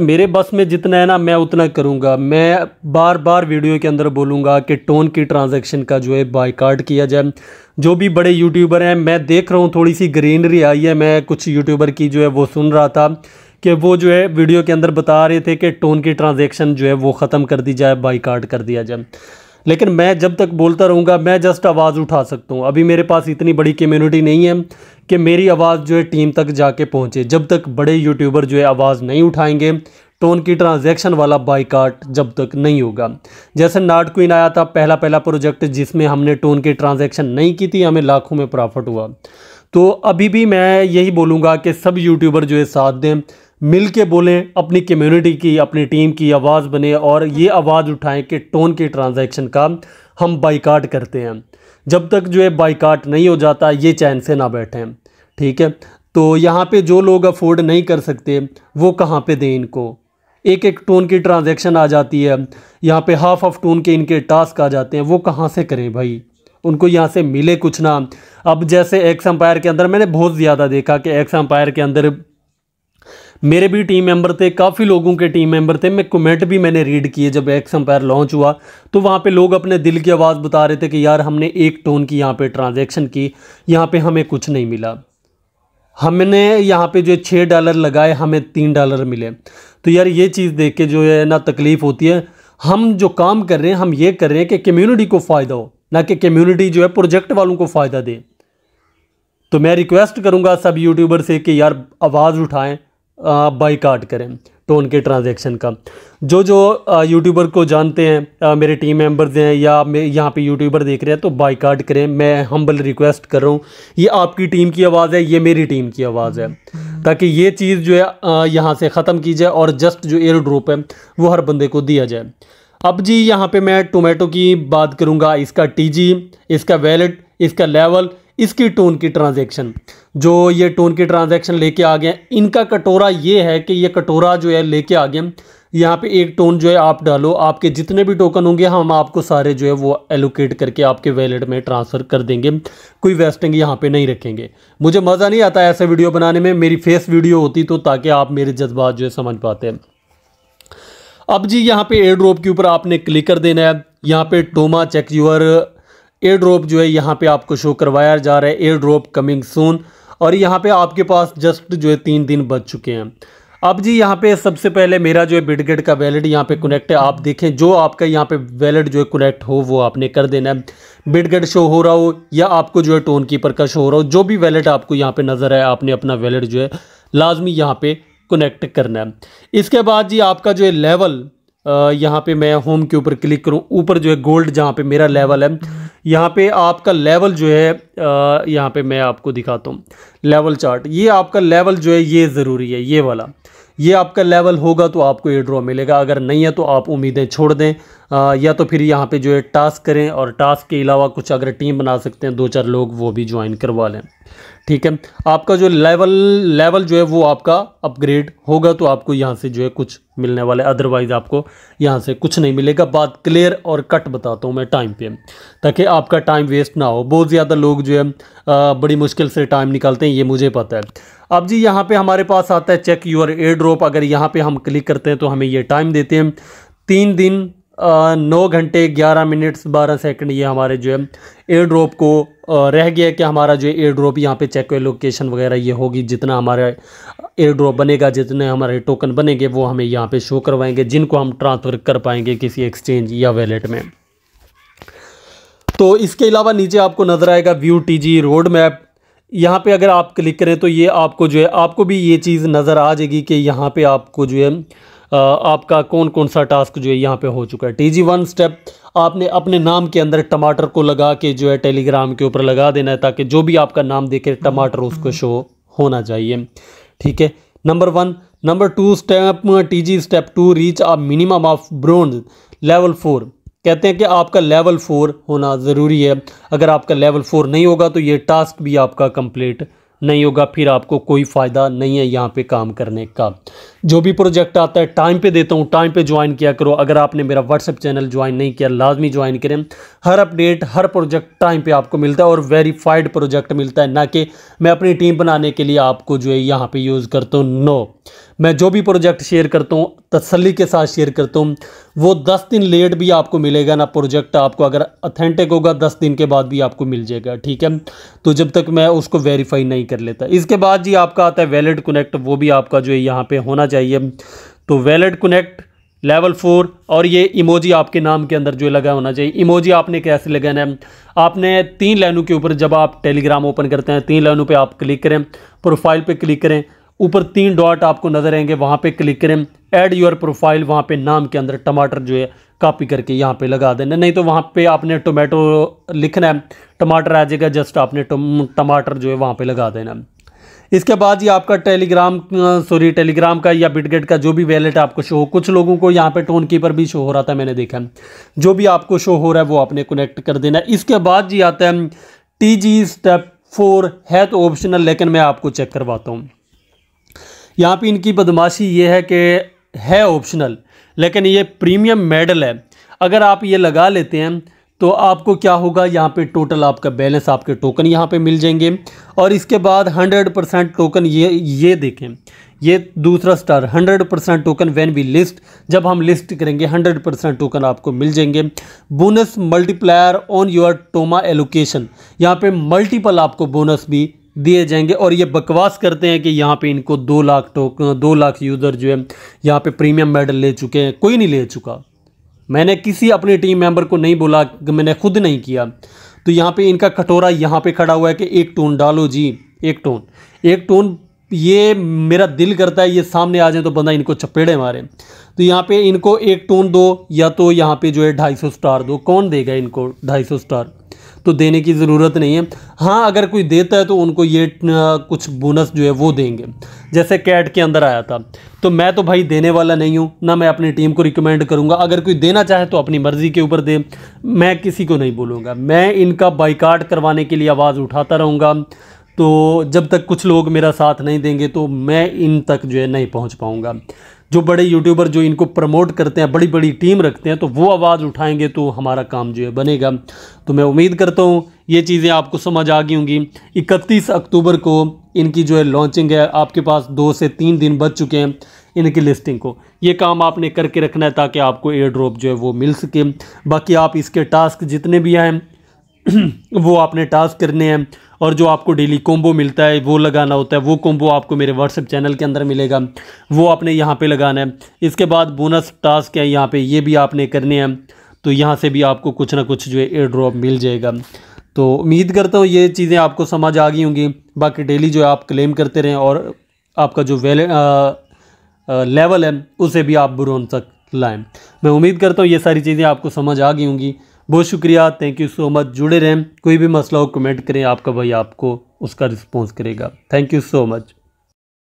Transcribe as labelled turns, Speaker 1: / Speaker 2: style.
Speaker 1: मेरे बस में जितना है ना मैं उतना करूँगा मैं बार बार वीडियो के अंदर बोलूँगा कि टोन की ट्रांजैक्शन का जो है बाइकाट किया जाए जो भी बड़े यूट्यूबर हैं मैं देख रहा हूँ थोड़ी सी ग्रीनरी आई है मैं कुछ यूट्यूबर की जो है वो सुन रहा था कि वो जो है वीडियो के अंदर बता रहे थे कि टोन की ट्रांजेक्शन जो है वो ख़त्म कर दी जाए बाईकाट कर दिया जाए लेकिन मैं जब तक बोलता रहूँगा मैं जस्ट आवाज़ उठा सकता हूँ अभी मेरे पास इतनी बड़ी कम्यूनिटी नहीं है कि मेरी आवाज़ जो है टीम तक जाके पहुँचे जब तक बड़े यूट्यूबर जो है आवाज़ नहीं उठाएंगे तो उनकी ट्रांजैक्शन वाला बाईकाट जब तक नहीं होगा जैसे नाट क्वीन आया था पहला पहला प्रोजेक्ट जिसमें हमने टोन की ट्रांजेक्शन नहीं की थी हमें लाखों में प्रॉफिट हुआ तो अभी भी मैं यही बोलूँगा कि सब यूट्यूबर जो है साथ दें मिल के बोलें अपनी कम्युनिटी की अपनी टीम की आवाज़ बने और ये आवाज़ उठाएं कि टोन की ट्रांजैक्शन का हम बाइकाट करते हैं जब तक जो है बाईकाट नहीं हो जाता ये चैन से ना बैठें ठीक है तो यहाँ पे जो लोग अफोर्ड नहीं कर सकते वो कहाँ पे दें इनको एक एक टोन की ट्रांजैक्शन आ जाती है यहाँ पे हाफ ऑफ टोन के इनके टास्क आ जाते हैं वो कहाँ से करें भाई उनको यहाँ से मिले कुछ ना अब जैसे एक्स एम्पायर के अंदर मैंने बहुत ज़्यादा देखा कि एक्स एम्पायर के अंदर मेरे भी टीम मेंबर थे काफ़ी लोगों के टीम मेंबर थे मैं कमेंट भी मैंने रीड किए जब एक्स एम्पायर लॉन्च हुआ तो वहाँ पे लोग अपने दिल की आवाज़ बता रहे थे कि यार हमने एक टोन की यहाँ पे ट्रांजैक्शन की यहाँ पे हमें कुछ नहीं मिला हमने यहाँ पे जो छः डॉलर लगाए हमें तीन डॉलर मिले तो यार ये चीज़ देख के जो है ना तकलीफ़ होती है हम जो काम कर रहे हैं हम ये कर रहे हैं कि कम्यूनिटी को फ़ायदा हो ना कि कम्यूनिटी जो है प्रोजेक्ट वालों को फ़ायदा दे तो मैं रिक्वेस्ट करूँगा सब यूट्यूबर से कि यार आवाज़ उठाएँ बाईकाट करें टोन के ट्रांजैक्शन का जो जो यूट्यूबर को जानते हैं मेरे टीम मेंबर्स हैं या मैं यहाँ पे यूट्यूबर देख रहे हैं तो बाईकाट करें मैं हम्बल रिक्वेस्ट कर रहा हूँ ये आपकी टीम की आवाज़ है ये मेरी टीम की आवाज़ है ताकि ये चीज़ जो है यहाँ से ख़त्म की जाए और जस्ट जो एयर ड्रोप है वो हर बंदे को दिया जाए अब जी यहाँ पर मैं टोमेटो की बात करूँगा इसका टी इसका वैलेट इसका लेवल इसकी टोन की ट्रांजैक्शन जो ये टोन की ट्रांजैक्शन लेके आ गए इनका कटोरा ये है कि ये कटोरा जो है लेके आ गए यहाँ पे एक टोन जो है आप डालो आपके जितने भी टोकन होंगे हम आपको सारे जो है वो एलोकेट करके आपके वैलेट में ट्रांसफ़र कर देंगे कोई वेस्टिंग यहाँ पे नहीं रखेंगे मुझे मज़ा नहीं आता ऐसे वीडियो बनाने में मेरी फेस वीडियो होती तो ताकि आप मेरे जज्बात जो है समझ पाते हैं अब जी यहाँ पे एयर ड्रॉप के ऊपर आपने क्लिक कर देना है यहाँ पे Toma check your airdrop जो है यहाँ पे आपको शो करवाया जा रहा है एयर ड्रॉप कमिंग सून और यहाँ पे आपके पास जस्ट जो है तीन दिन बच चुके हैं अब जी यहाँ पे सबसे पहले मेरा जो है बिडगेट का वैलेट यहाँ पे कनेक्ट है आप देखें जो आपका यहाँ पे वैलेट जो है कनेक्ट हो वो आपने कर देना है बिडगेट शो हो रहा हो या आपको जो है टोन कीपर का शो हो रहा हो जो भी वैलेट आपको यहाँ पे नज़र आए आपने अपना वैलेट जो है लाजमी यहाँ पे कनेक्ट करना है इसके बाद जी आपका जो है लेवल यहाँ पर मैं होम के ऊपर क्लिक करूँ ऊपर जो है गोल्ड जहाँ पर मेरा लेवल है यहाँ पे आपका लेवल जो है यहाँ पे मैं आपको दिखाता हूँ लेवल चार्ट ये आपका लेवल जो है ये ज़रूरी है ये वाला ये आपका लेवल होगा तो आपको ये ड्रॉ मिलेगा अगर नहीं है तो आप उम्मीदें छोड़ दें या तो फिर यहाँ पे जो है टास्क करें और टास्क के अलावा कुछ अगर टीम बना सकते हैं दो चार लोग वो भी ज्वाइन करवा लें ठीक है आपका जो लेवल लेवल जो है वो आपका अपग्रेड होगा तो आपको यहाँ से जो है कुछ मिलने वाला है अदरवाइज़ आपको यहाँ से कुछ नहीं मिलेगा बात क्लियर और कट बताता हूँ मैं टाइम पे ताकि आपका टाइम वेस्ट ना हो बहुत ज़्यादा लोग जो है बड़ी मुश्किल से टाइम निकालते हैं ये मुझे पता है अब जी यहाँ पर हमारे पास आता है चेक यूर एयर ड्रॉप अगर यहाँ पर हम क्लिक करते हैं तो हमें ये टाइम देते हैं तीन दिन नौ घंटे ग्यारह मिनट्स बारह सेकंड ये हमारे जो है एयर ड्रॉप को रह गया कि हमारा जो एयर ड्रॉप यहाँ पे चेक लोकेशन वगैरह ये होगी जितना हमारा एयर ड्रॉप बनेगा जितने हमारे टोकन बनेंगे वो हमें यहाँ पे शो करवाएंगे जिनको हम ट्रांसफ़र कर पाएंगे किसी एक्सचेंज या वैलेट में तो इसके अलावा नीचे आपको नज़र आएगा व्यू जी रोड मैप यहाँ पे अगर आप क्लिक करें तो ये आपको जो है आपको भी ये चीज़ नज़र आ जाएगी कि यहाँ पे आपको जो है आपका कौन कौन सा टास्क जो है यहाँ पे हो चुका है टी जी वन स्टेप आपने अपने नाम के अंदर टमाटर को लगा के जो है टेलीग्राम के ऊपर लगा देना है ताकि जो भी आपका नाम देखे टमाटर उसको शो होना चाहिए ठीक है number one number two step T G step two reach a minimum of bronze level four कहते हैं कि आपका लेवल फोर होना ज़रूरी है अगर आपका लेवल फोर नहीं होगा तो ये टास्क भी आपका कंप्लीट नहीं होगा फिर आपको कोई फ़ायदा नहीं है यहाँ पे काम करने का जो भी प्रोजेक्ट आता है टाइम पे देता हूँ टाइम पे ज्वाइन किया करो अगर आपने मेरा व्हाट्सअप चैनल ज्वाइन नहीं किया लाजमी ज्वाइन करें हर अपडेट हर प्रोजेक्ट टाइम पे आपको मिलता है और वेरीफाइड प्रोजेक्ट मिलता है ना कि मैं अपनी टीम बनाने के लिए आपको जो है यहाँ पर यूज़ करता हूँ नो मैं जो भी प्रोजेक्ट शेयर करता हूँ तसली के साथ शेयर करता हूँ वो दस दिन लेट भी आपको मिलेगा ना प्रोजेक्ट आपको अगर अथेंटिक होगा दस दिन के बाद भी आपको मिल जाएगा ठीक है तो जब तक मैं उसको वेरीफाई नहीं कर लेता इसके बाद जी आपका आता है वैलिड कनेक्ट वो भी आपका जो है यहाँ पर होना चाहिए तो वैलिड कनेक्ट लेवल फोर और ये इमोजी आपके नाम के अंदर जो लगा होना चाहिए इमोजी आपने कैसे लगाना है आपने तीन लाइनों के ऊपर जब आप टेलीग्राम ओपन करते हैं तीन लाइनों पे आप क्लिक करें प्रोफाइल पे क्लिक करें ऊपर तीन डॉट आपको नजर आएंगे वहाँ पे क्लिक करें ऐड योर प्रोफाइल वहाँ पे नाम के अंदर टमाटर जो है कॉपी करके यहाँ पे लगा देना नहीं तो वहाँ पे आपने टोमेटो लिखना है टमाटर आ जाएगा जस्ट आपने टमाटर जो है वहाँ पे लगा देना इसके बाद ये आपका टेलीग्राम सॉरी टेलीग्राम का या बिटगेट का जो भी वैलेट आपको शो हो कुछ लोगों को यहाँ पे टोन कीपर भी शो हो रहा था मैंने देखा जो भी आपको शो हो रहा है वो आपने कनेक्ट कर देना इसके बाद जी आता है टी जी स्टेप फोर है तो ऑप्शनल लेकिन मैं आपको चेक करवाता हूँ यहाँ पे इनकी बदमाशी ये है कि है ऑप्शनल लेकिन ये प्रीमियम मेडल है अगर आप ये लगा लेते हैं तो आपको क्या होगा यहाँ पे टोटल आपका बैलेंस आपके टोकन यहाँ पे मिल जाएंगे और इसके बाद 100 परसेंट टोकन ये ये देखें ये दूसरा star 100 percent token when we list जब हम लिस्ट करेंगे 100 परसेंट टोकन आपको मिल जाएंगे bonus multiplier on your Toma allocation यहाँ पे मल्टीपल आपको बोनस भी दिए जाएंगे और ये बकवास करते हैं कि यहाँ पे इनको दो लाख टोक दो लाख यूज़र जो है यहाँ पे प्रीमियम मेडल ले चुके हैं कोई नहीं ले चुका मैंने किसी अपनी टीम मेंबर को नहीं बोला मैंने खुद नहीं किया तो यहाँ पे इनका कटोरा यहाँ पे खड़ा हुआ है कि एक टोन डालो जी एक टोन एक टोन ये मेरा दिल करता है ये सामने आ जाए तो बंदा इनको चपेड़े मारे तो यहाँ पे इनको एक टोन दो या तो यहाँ पे जो है ढाई सौ स्टार दो कौन देगा इनको ढाई सौ स्टार तो देने की ज़रूरत नहीं है हाँ अगर कोई देता है तो उनको ये कुछ बोनस जो है वो देंगे जैसे कैट के अंदर आया था तो मैं तो भाई देने वाला नहीं हूँ ना मैं अपनी टीम को रिकमेंड करूँगा अगर कोई देना चाहे तो अपनी मर्ज़ी के ऊपर दे मैं किसी को नहीं बोलूँगा मैं इनका बाइकाट करवाने के लिए आवाज़ उठाता रहूँगा तो जब तक कुछ लोग मेरा साथ नहीं देंगे तो मैं इन तक जो है नहीं पहुंच पाऊंगा जो बड़े यूट्यूबर जो इनको प्रमोट करते हैं बड़ी बड़ी टीम रखते हैं तो वो आवाज़ उठाएंगे तो हमारा काम जो है बनेगा तो मैं उम्मीद करता हूँ ये चीज़ें आपको समझ आ गई होंगी इकतीस अक्टूबर को इनकी जो है लॉन्चिंग है आपके पास दो से तीन दिन बच चुके हैं इनकी लिस्टिंग को ये काम आपने करके रखना है ताकि आपको एयर ड्रॉप जो है वो मिल सके बाकी आप इसके टास्क जितने भी हैं वो आपने टास्क करने हैं और जो आपको डेली कॉम्बो मिलता है वो लगाना होता है वो कॉम्बो आपको मेरे व्हाट्सएप चैनल के अंदर मिलेगा वो आपने यहाँ पे लगाना है इसके बाद बोनस टास्क है यहाँ पे ये भी आपने करने हैं तो यहाँ से भी आपको कुछ ना कुछ जो है एयर ड्रॉप मिल जाएगा तो उम्मीद करता हूँ ये चीज़ें आपको समझ आ गई होंगी बाकी डेली जो है आप क्लेम करते रहें और आपका जो आ, लेवल है उसे भी आप बुरोन तक लाएँ मैं उम्मीद करता हूँ ये सारी चीज़ें आपको समझ आ गई होंगी बहुत शुक्रिया थैंक यू सो मच जुड़े रहें कोई भी मसला हो कमेंट करें आपका भाई आपको उसका रिस्पॉन्स करेगा थैंक यू सो मच